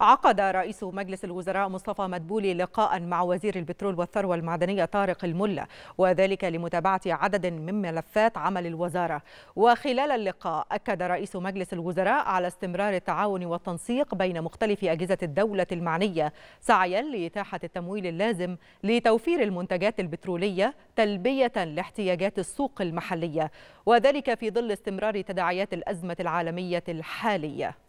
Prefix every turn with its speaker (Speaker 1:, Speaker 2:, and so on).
Speaker 1: عقد رئيس مجلس الوزراء مصطفى مدبولي لقاء مع وزير البترول والثروة المعدنية طارق الملا وذلك لمتابعة عدد من ملفات عمل الوزارة وخلال اللقاء أكد رئيس مجلس الوزراء على استمرار التعاون والتنسيق بين مختلف أجهزة الدولة المعنية سعيا لإتاحة التمويل اللازم لتوفير المنتجات البترولية تلبية لاحتياجات السوق المحلية وذلك في ظل استمرار تداعيات الأزمة العالمية الحالية